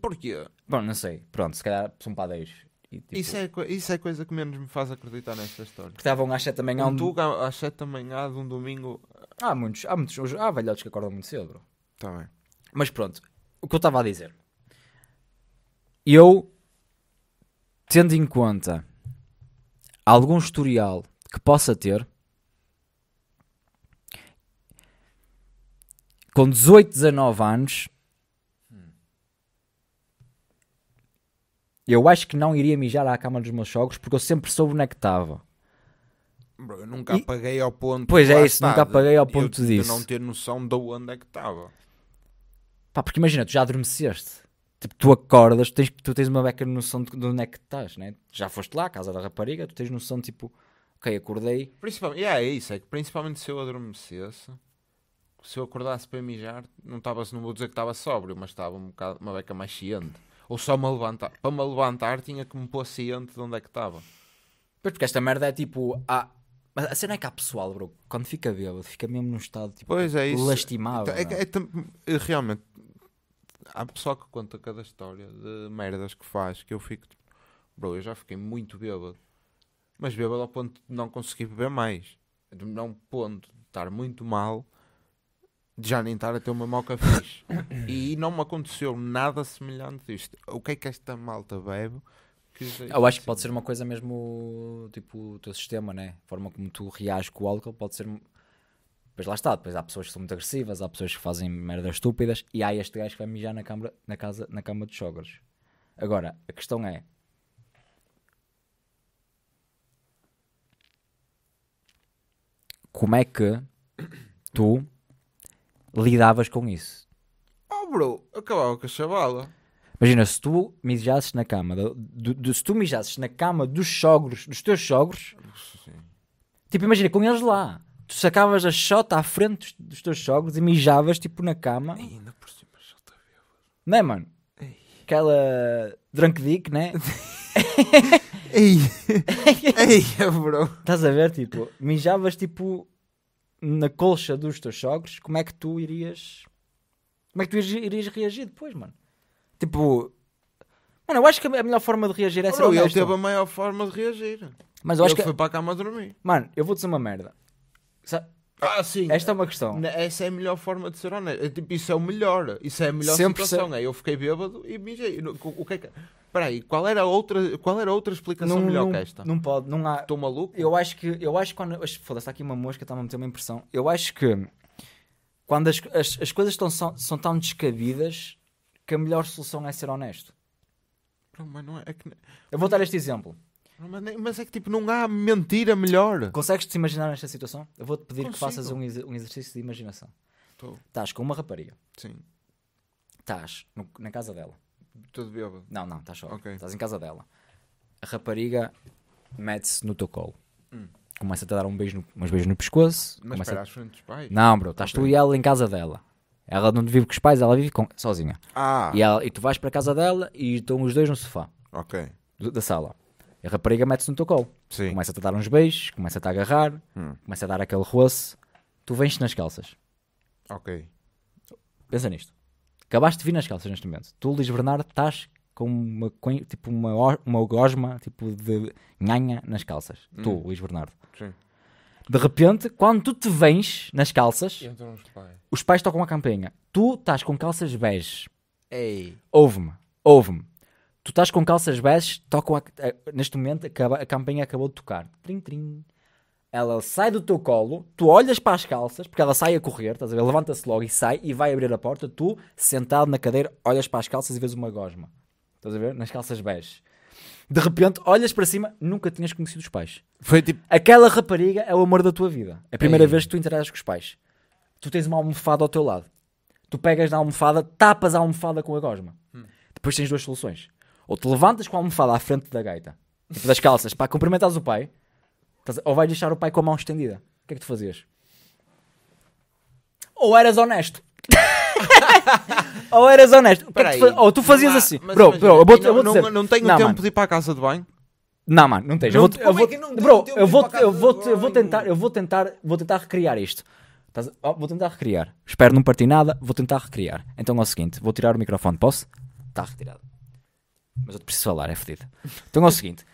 Porquê? Bom, não sei. Pronto, se calhar são padeiros. E, tipo... isso, é, isso é coisa que menos me faz acreditar nesta história. Porque estavam às 7 da manhã. Um, um... Tuga às 7 da manhã de um domingo. Há muitos, há muitos. Há velhotes que acordam muito cedo, bro. Tá bem. Mas pronto, o que eu estava a dizer. Eu, tendo em conta algum historial que possa ter, com 18, 19 anos, eu acho que não iria mijar à cama dos meus jogos porque eu sempre soube onde é que estava. eu nunca e... apaguei ao ponto. Pois é, isso, nunca apaguei ao ponto eu, disso. De não ter noção de onde é que estava. Pá, porque imagina, tu já adormeceste. Tipo, tu acordas, tu tens, tu tens uma beca noção de, de onde é que estás, né? Já foste lá, à casa da rapariga, tu tens noção, tipo, ok, acordei. Principalmente, yeah, é isso, é que principalmente se eu adormecesse, se eu acordasse para mijar, não estava, não vou dizer que estava sóbrio, mas estava um bocado, uma beca mais ciente. Ou só me levantar, para me levantar tinha que me pôr ciente de onde é que estava. Pois porque esta merda é tipo, há, mas a cena é que há pessoal, bro, quando fica bêbado, fica mesmo num estado tipo, pois é, isso. lastimável. Então, é, né? é, é, realmente, há pessoal que conta cada história de merdas que faz que eu fico tipo, bro, eu já fiquei muito bêbado, mas bêbado ao ponto de não conseguir beber mais, de não ponto de estar muito mal, de já nem estar a ter uma moca fixe. e não me aconteceu nada semelhante disto. O que é que esta malta bebe? Eu acho que pode ser uma coisa mesmo, tipo, o teu sistema, né? A forma como tu reages com o álcool pode ser pois lá está, depois há pessoas que são muito agressivas, há pessoas que fazem merdas estúpidas e há este gajo que vai mijar na, câmara, na, casa, na cama dos sogros. Agora, a questão é. Como é que tu lidavas com isso? Oh, bro, acabava com a chavala. Imagina, se tu mijasses na cama, do, do, do, se tu mijasses na cama dos sogros, dos teus sogros, Sim. tipo, imagina, com eles lá tu sacavas a xota à frente dos, dos teus sogros e mijavas tipo na cama. E ainda por cima, xota tá bêbado. Não é, mano? Ei. Aquela drunk dick, né? Ei, ei, é bro. Estás a ver, tipo, mijavas tipo na colcha dos teus sogros, como é que tu irias. Como é que tu irias reagir depois, mano? Tipo, Mano, eu acho que a melhor forma de reagir é ser Bro, honesto. Ele teve a maior forma de reagir. Mas eu acho ele que... foi para a cama dormir. Mano, eu vou dizer uma merda. Ah, sim. Esta é uma questão. Essa é a melhor forma de ser honesto. É tipo, isso é o melhor. Isso é a melhor Sempre situação. É, eu fiquei bêbado e mijei. O que é que... Peraí, qual era outra, qual era outra explicação não, melhor não, que esta? Não pode, não há. Estou maluco? Eu acho que, eu acho que quando. Foda-se, está aqui uma mosca, está-me a meter uma impressão. Eu acho que quando as, as, as coisas estão são, são tão descabidas que a melhor solução é ser honesto. Não, mas não é, é que... Eu vou dar este exemplo. Mas é que tipo, não há mentira melhor. Consegues-te imaginar nesta situação? Eu vou-te pedir Consigo. que faças um, um exercício de imaginação. Estás com uma rapariga. Sim. Estás na casa dela. Todo bêbado. Não, não, estás só. Estás em casa dela. A rapariga mete-se no teu colo. Hum. Começa-te a dar um beijo no, uns beijos no pescoço. Mas começa espera, às frente dos pais? Não, bro, estás tu e ela em casa dela. Ela não vive com os pais, ela vive com- sozinha. Ah, E, ela- e tu vais para a casa dela e estão os dois no sofá ok. da sala a rapariga mete-se no teu colo. Sim. Começa-te a dar uns beijos, começa-te a agarrar, hum. começa a dar aquele roço. Tu vens-te nas calças. Ok. Pensa nisto. Acabaste de vir nas calças neste momento. Tu, Luís Bernardo, estás com uma, tipo, uma, uma gosma tipo de nhanha nas calças. Hum. Tu, Luís Bernardo. Sim. De repente, quando tu te vens nas calças, os pais tocam a campainha. Tu estás com calças bege. Ei. Ouve-me, ouve-me. Tu estás com calças beges, tocam a, a, eh, neste momento acaba, a campainha acabou de tocar. Trim, trim. Ela sai do teu colo, tu olhas para as calças, porque ela sai a correr, estás a ver? Levanta-se logo e sai e vai abrir a porta. Tu, sentado na cadeira, olhas para as calças e vês uma gosma. Estás a ver? Nas calças beges. De repente, olhas para cima, nunca tinhas conhecido os pais. Foi tipo. Aquela rapariga é o amor da tua vida. É a primeira Ei. vez que tu interages com os pais. Tu tens uma almofada ao teu lado. Tu pegas na almofada, tapas a almofada com a gosma. Hum. Depois tens duas soluções ou te levantas com a almofada à frente da gaita, tipo das calças, para cumprimentar o pai, ou vais deixar o pai com a mão estendida. O que é que tu fazias? Ou eras honesto. ou eras honesto. Peraí, é tu ou tu fazias assim. bro, bro, eu vou, não, eu vou dizer. Não, tenho não, tempo mano. de ir para a casa de banho. Não, mano, não tens. Não, é eu vou, eu vou, bro, eu vou, eu vou, eu vou tentar, eu vou tentar, vou tentar recriar isto. Oh, vou tentar recriar. Espero não partir nada, vou tentar recriar. Então é o seguinte, vou tirar o microfone, posso? Está retirado. Mas eu te preciso falar, é fedido. Então é o seguinte: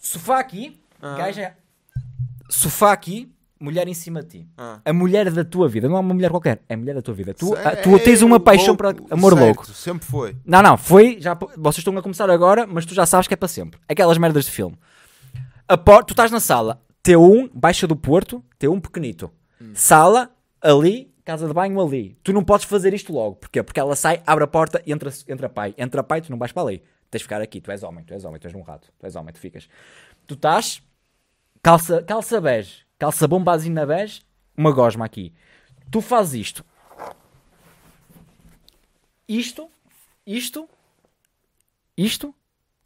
sofá aqui, ah. gaja. Sofá aqui, mulher em cima de ti. Ah. A mulher da tua vida. Não é uma mulher qualquer, é a mulher da tua vida. Tu, a, é tu tens uma paixão para amor certo, louco. Sempre foi. Não, não, foi. Já, vocês estão a começar agora, mas tu já sabes que é para sempre. Aquelas merdas de filme. A por, tu estás na sala, T1, Baixa do Porto, T1 pequenito. Hum. Sala, ali, casa de banho ali. Tu não podes fazer isto logo. Porquê? Porque ela sai, abre a porta, entra, entra pai. Entra pai, tu não vais para ali. Tens de ficar aqui. Tu és homem, tu és homem, tu és um rato. Tu és homem, tu ficas. Tu estás, calça, calça bege, calça bombazinha bege, uma gosma aqui. Tu fazes isto. Isto, isto, isto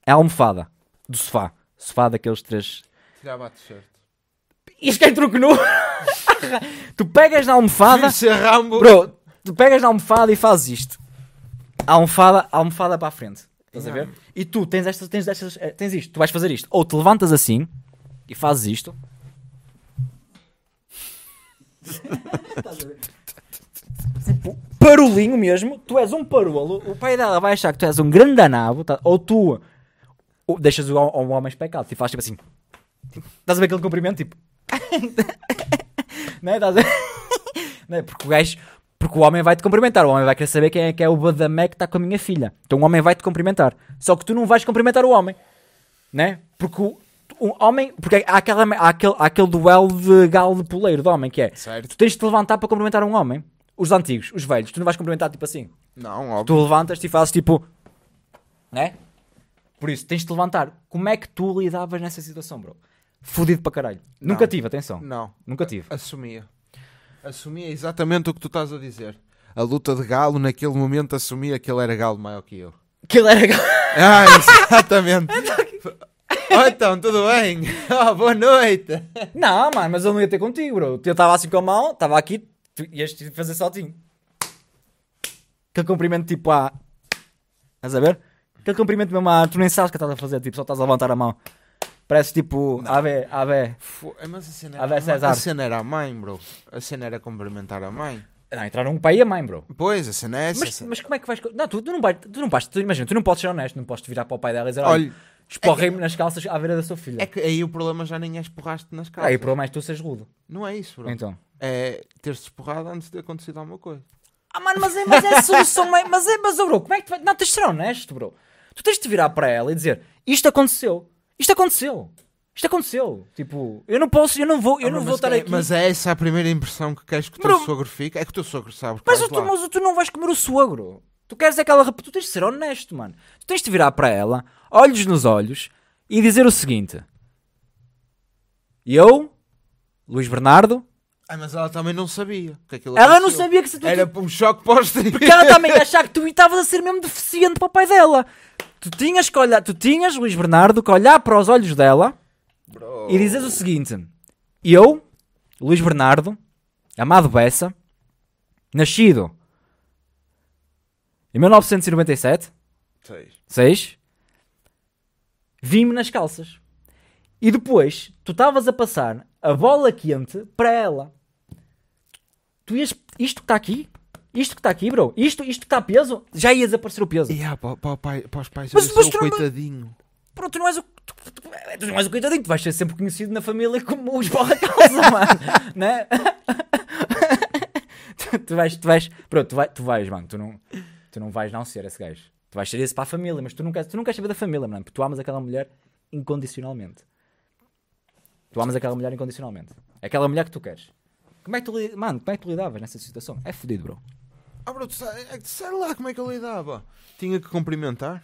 é a almofada do sofá. Sofá daqueles três. Tirava a t-shirt. Isto é truque nu. Tu pegas na almofada. É bro, tu pegas na almofada e fazes isto. A almofada, a almofada é para a frente. Estás a ver? E tu tens estas, tens estas, eh, tens isto, tu vais fazer isto. Ou te levantas assim e fazes isto. Tipo, parolinho mesmo, tu és um parolo, o pai dela vai achar que tu és um grande danabo, tá? ou tu deixas o, homem especado, e tipo, faz tipo assim, estás a ver aquele comprimento, tipo, Não né, Estás a... Né, porque o gajo. Porque o homem vai te cumprimentar, o homem vai querer saber quem é que é o Badamé que está com a minha filha. Então o homem vai te cumprimentar. Só que tu não vais cumprimentar o homem, né? Porque o, um homem. Porque há, aquela, há, aquele, há aquele duelo de galo de poleiro do homem que é. Certo. Tu tens de te levantar para cumprimentar um homem. Os antigos, os velhos, tu não vais cumprimentar tipo assim. Não, óbvio. Tu levantas e fazes tipo. Né? Por isso, tens de te levantar. Como é que tu lidavas nessa situação, bro? Fudido para caralho. Não. Nunca tive, atenção. Não. Nunca tive. Assumia. Assumia exatamente o que tu estás a dizer. A luta de galo, naquele momento, assumia que ele era galo maior que eu. Que ele era galo. Ah, exatamente. oh, então, tudo bem? Oh, boa noite. Não, mano, mas eu não ia ter contigo, bro. Eu estava assim com a mão, estava aqui, tu ias fazer saltinho. Aquele comprimento tipo a. Estás a ver? Aquele comprimento mesmo a. Tu nem sabes o que estás a fazer, tipo, só estás a levantar a mão. Parece tipo. A ver, a ver. É, mas a cena, ver, César. a cena era a mãe, bro. A cena era cumprimentar a mãe. Não, entraram um pai e a mãe, bro. Pois, a cena é essa. Mas, mas como é que vais. Não, tu, tu não vais. Tu não vais. Tu, imagina, tu não podes ser honesto, não podes virar para o pai dela e dizer: olha, esporrei-me é nas calças à beira da sua filha. É que aí o problema já nem é esporraste nas calças. Aí o problema é que tu seres rudo. Não é isso, bro. Então. É ter-se esporrado antes de ter acontecido alguma coisa. Ah, mano, mas é, mas é solução, mas é, mas, bro, como é que tu vai. Não, tens de ser honesto, bro. Tu tens de te virar para ela e dizer: isto aconteceu. Isto aconteceu. Isto aconteceu. Tipo, eu não posso, eu não vou, eu ah, não vou estar é, aqui. Mas é essa a primeira impressão que queres que o teu mas, sogro fique? É que o teu sogro sabe. Mas, tu, mas tu não vais comer o sogro. Tu queres aquela. É tu tens de ser honesto, mano. Tu tens de virar para ela, olhos nos olhos, e dizer o seguinte: Eu, Luís Bernardo, ah, mas ela também não sabia. Que aquilo ela aconteceu. não sabia que se tu. Era um choque posto Porque ela também achava que tu estavas a ser mesmo deficiente para o pai dela. Tu tinhas que olhar, tu tinhas, Luís Bernardo, que olhar para os olhos dela Bro. e dizes o seguinte: Eu, Luís Bernardo, amado Bessa, nascido em 1997, 6, vim-me nas calças. E depois, tu estavas a passar a bola quente para ela tu ias. Isto que está aqui? Isto que está aqui, bro? Isto, isto que está peso? Já ia desaparecer o peso. Yeah, para, para, para, para os pais, mas, eu mas sou o coitadinho. Pronto, tu não és o. Tu, tu, tu não és o coitadinho, tu vais ser sempre conhecido na família como os esbarra causa, mano. né? tu, tu vais, tu vais. Pronto, tu, vai, tu vais, mano. Tu não, tu não vais não ser esse gajo. Tu vais ser esse para a família, mas tu não, queres, tu não queres saber da família, mano. Porque tu amas aquela mulher incondicionalmente. Tu amas aquela mulher incondicionalmente. É aquela mulher que tu queres. Como é que tu, mano, como é que tu lidavas nessa situação? É fodido, bro. Ah, bro, tu é sei lá como é que eu lidava. Tinha que cumprimentar.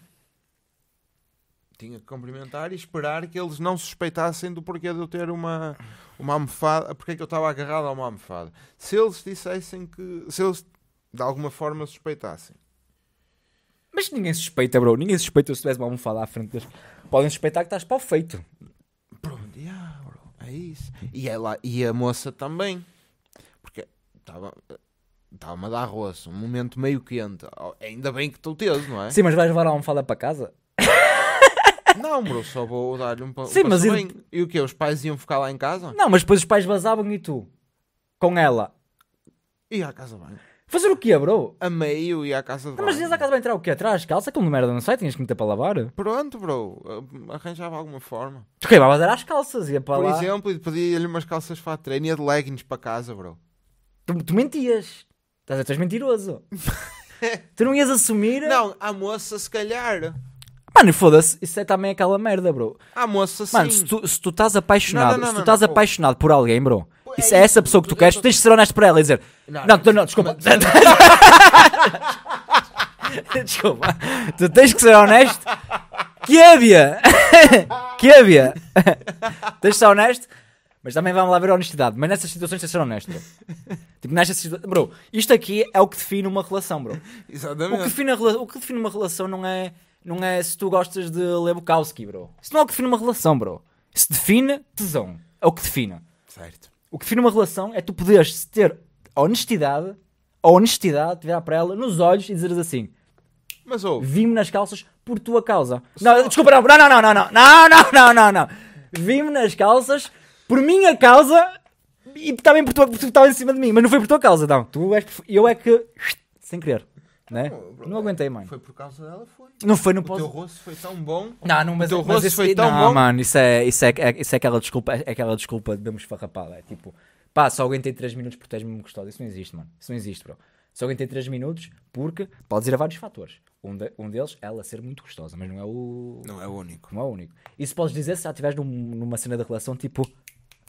Tinha que cumprimentar e esperar que eles não suspeitassem do porquê de eu ter uma, uma almofada, porque é que eu estava agarrado a uma almofada. Se eles dissessem que. Se eles de alguma forma suspeitassem. Mas ninguém suspeita, bro. Ninguém suspeita se tivesse uma almofada à frente deles. Podem suspeitar que estás para o feito. Pronto, yeah, bro. É isso. E, ela, e a moça também estava estava-me a dar roça, um momento meio quente. Oh, ainda bem que estou teso, não é? Sim, mas vais levar a almofada para casa? Não, bro, só vou dar-lhe um, pa Sim, mas ele... E o quê? Os pais iam ficar lá em casa? Não, mas depois os pais vazavam e tu? Com ela? E à casa banho. Fazer o quê, bro? A meio e à casa de banho. Mas ias à casa de entrar o quê? Atrás? Calça? Aquilo de merda não sai? Tinhas que meter para lavar? Pronto, bro. Ah, arranjava alguma forma. Tu queimavas era as calças, ia para Por lá. Por exemplo, e pedia-lhe umas calças para a treino e de leggings para casa, bro. Tu, tu mentias. Estás a ser mentiroso. tu não ias assumir. Não, a moça se calhar. Mano, foda-se, isso é também aquela merda, bro. A moça, sim. Mano, se tu, se tu estás apaixonado, não, não, não, se tu estás apaixonado por alguém, bro, isso é, é essa pessoa que tu queres, tu tens de ser honesto para ela e dizer: Não, não, não desculpa. desculpa. Tu tens que ser honesto. Que havia? É, que havia? É, tens de ser honesto. Mas também vamos lá ver a honestidade. Mas nessas situações tem ser honesto, bro. tipo, nestas situações. Bro, isto aqui é o que define uma relação, bro. Exatamente. O que define, rela... o que define uma relação não é, não é se tu gostas de Bukowski, bro. Isso não é o que define uma relação, bro. Se define tesão. É o que define. Certo. O que define uma relação é tu poderes ter a honestidade, a honestidade, te virar para ela nos olhos e dizeres assim: Mas ouve. Vim-me nas calças por tua causa. Só... Não, desculpa, não, não, não, não, não, não, não, não, não, não. Vim-me nas calças por minha causa e também por tua, porque tu estavas em cima de mim, mas não foi por tua causa, não. Tu és, eu é que, sem querer. Né? Não, não aguentei, é, mano. Foi por causa dela, foi. Não foi, não o O teu rosto foi tão bom. Não, não, mas, o teu é- mas rosto foi é- tão não, bom. mano, isso é, isso é, é, isso é aquela desculpa, é aquela desculpa de damos farrapada. É tipo, pá, só aguentei 3 minutos porque tens-me gostosa. Isso não existe, mano. Isso não existe, bro. Só aguentei 3 minutos porque podes ir a vários fatores. Um, de, um deles, ela ser muito gostosa, mas não é o. Não é o único. Não é o único. Isso podes dizer se já estiveres num, numa cena da relação, tipo,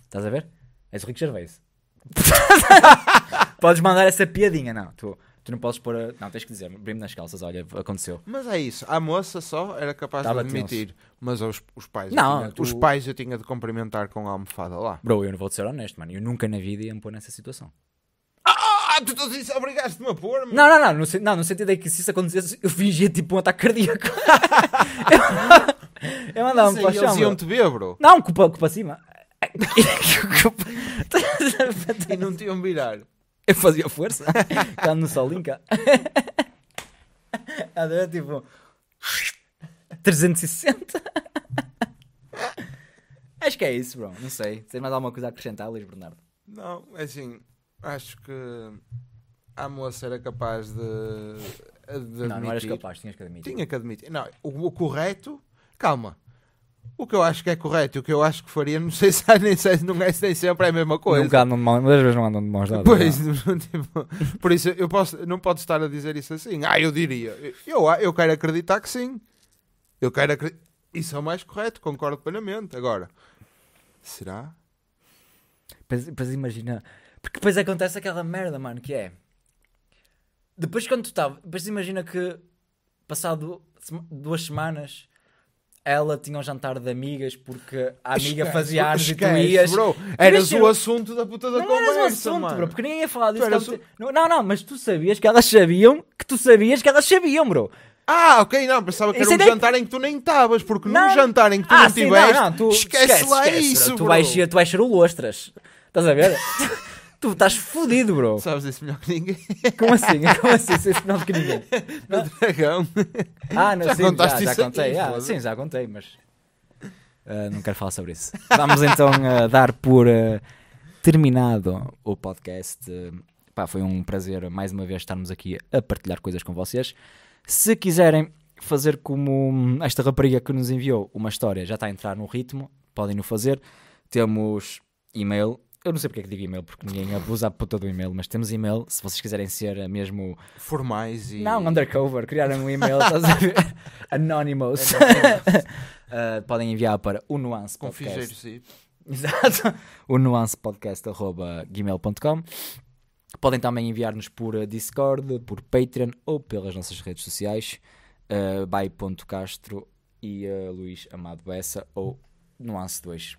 Estás a ver? És o Rico Gervais. podes mandar essa piadinha, não. Tu, tu não podes pôr. A... Não, tens que dizer, abri nas calças, olha, aconteceu. Mas é isso, a moça só era capaz Tava de admitir, mas os, os pais. Não, tinha, tu... os pais eu tinha de cumprimentar com a almofada lá. Bro, eu não vou ser honesto, mano. Eu nunca na vida ia me pôr nessa situação. Ah, tu obrigaste-me a pôr -me. Não, não, não, no, não, no sentido é que se isso acontecesse, eu fingia tipo um ataque cardíaco. eu, mandava-me para o chão. Eles iam-te ver, bro. Não, culpa, culpa cima e não te iam virar. Eu fazia força. Está no solinho cá. Era tipo 360. Acho que é isso, bro. Não sei. Tem mais alguma coisa a acrescentar, Luís Bernardo? Não, é assim. Acho que a moça era capaz de. de não, não eras capaz, tinhas que admitir. Tinha que admitir. Não, o, o correto. Calma. O que eu acho que é correto e o que eu acho que faria, não sei se, nem, sei, não é, nem sempre é a mesma coisa. Nunca andam de mãos, às vezes não andam de mãos dadas. Pois, não, é. tipo, por isso eu posso, não pode estar a dizer isso assim. Ah, eu diria. Eu, eu quero acreditar que sim. Eu quero acreditar. Isso é o mais correto, concordo plenamente. Agora, será? Pois, pois imagina. Porque depois acontece aquela merda, mano, que é. Depois quando tu estava. Tá, depois imagina que passado duas semanas ela tinha um jantar de amigas porque a amiga esquece, fazia anos e tu ias. Bro, eras o assunto da puta da não conversa. Não eras o assunto, mano. bro, porque ninguém ia falar disso. Su... Não, não, mas tu sabias que elas sabiam que tu sabias que elas sabiam, bro. Ah, ok, não, pensava que era um jantar em que tu nem estavas, porque não. num jantar em que tu ah, não estiveste, esquece, esquece, lá esquece, isso, bro. tu Vais, tu vais ser o Lostras, estás a ver? Tu estás fodido, bro. Sabes isso melhor que ninguém. Como assim? Como assim? Sei isso melhor que ninguém? No dragão. Ah, não, já sim, contaste já, isso já contei. Aqui, ah, sim, já contei, mas. Uh, não quero falar sobre isso. Vamos então uh, dar por uh, terminado o podcast. Pá, foi um prazer mais uma vez estarmos aqui a partilhar coisas com vocês. Se quiserem fazer como hum, esta rapariga que nos enviou uma história, já está a entrar no ritmo, podem no fazer. Temos e-mail eu não sei porque é que digo e-mail, porque ninguém abusa a puta do e-mail, mas temos e-mail, se vocês quiserem ser mesmo. Formais e. Não, undercover, criaram um e-mail, estás a ver? Anonymous. uh, podem enviar para o Nuance Com Podcast. sim. Exato. O gmail.com. Podem também enviar-nos por Discord, por Patreon ou pelas nossas redes sociais, uh, eh, by.castro e uh, Luís Amado Bessa ou Nuance 2.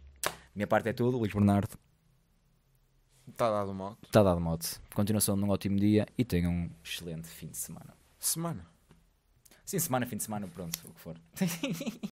Minha parte é tudo, Luís Bernardo. Está dado mote. Está dado mote. Continuação de um ótimo dia e tenham um excelente fim de semana. Semana? Sim, semana, fim de semana, pronto, o que for.